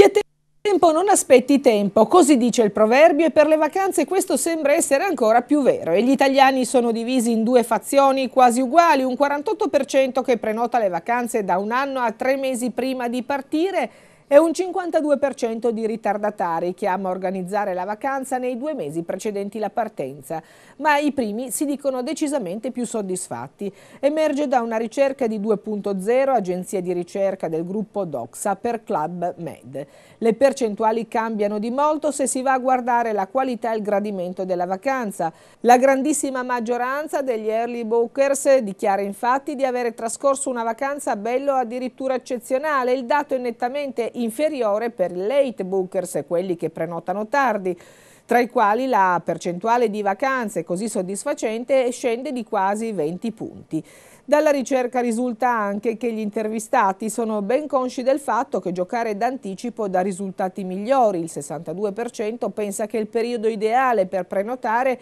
Chi ha tempo non aspetti tempo, così dice il proverbio e per le vacanze questo sembra essere ancora più vero. E gli italiani sono divisi in due fazioni quasi uguali, un 48% che prenota le vacanze da un anno a tre mesi prima di partire e un 52% di ritardatari che ama organizzare la vacanza nei due mesi precedenti la partenza, ma i primi si dicono decisamente più soddisfatti. Emerge da una ricerca di 2.0 agenzia di ricerca del gruppo Doxa per Club Med. Le percentuali cambiano di molto se si va a guardare la qualità e il gradimento della vacanza. La grandissima maggioranza degli early bookers dichiara infatti di avere trascorso una vacanza bello addirittura eccezionale. Il dato è nettamente inferiore per i late bookers, quelli che prenotano tardi tra i quali la percentuale di vacanze così soddisfacente scende di quasi 20 punti. Dalla ricerca risulta anche che gli intervistati sono ben consci del fatto che giocare d'anticipo dà risultati migliori. Il 62% pensa che il periodo ideale per prenotare è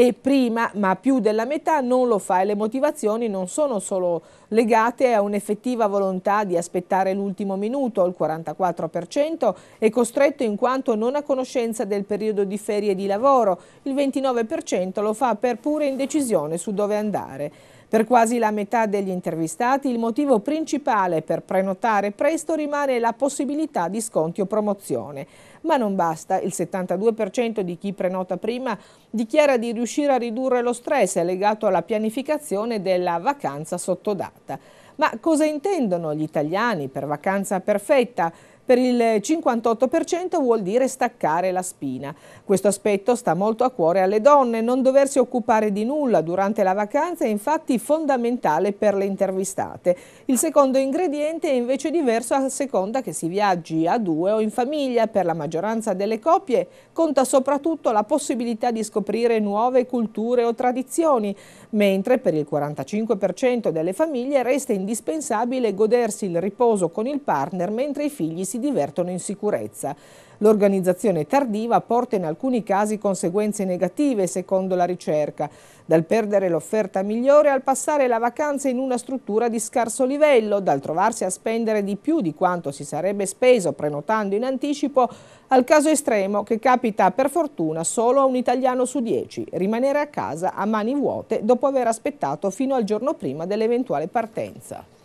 e prima, ma più della metà non lo fa e le motivazioni non sono solo legate a un'effettiva volontà di aspettare l'ultimo minuto, il 44% è costretto in quanto non ha conoscenza del periodo di ferie di lavoro, il 29% lo fa per pura indecisione su dove andare. Per quasi la metà degli intervistati il motivo principale per prenotare presto rimane la possibilità di sconti o promozione. Ma non basta, il 72% di chi prenota prima dichiara di riuscire a ridurre lo stress legato alla pianificazione della vacanza sottodata. Ma cosa intendono gli italiani per vacanza perfetta? Per il 58% vuol dire staccare la spina. Questo aspetto sta molto a cuore alle donne. Non doversi occupare di nulla durante la vacanza è infatti fondamentale per le intervistate. Il secondo ingrediente è invece diverso a seconda che si viaggi a due o in famiglia. Per la maggioranza delle coppie conta soprattutto la possibilità di scoprire nuove culture o tradizioni, mentre per il 45% delle famiglie resta indispensabile godersi il riposo con il partner mentre i figli si si divertono in sicurezza. L'organizzazione tardiva porta in alcuni casi conseguenze negative, secondo la ricerca, dal perdere l'offerta migliore al passare la vacanza in una struttura di scarso livello, dal trovarsi a spendere di più di quanto si sarebbe speso prenotando in anticipo, al caso estremo che capita per fortuna solo a un italiano su dieci, rimanere a casa a mani vuote dopo aver aspettato fino al giorno prima dell'eventuale partenza.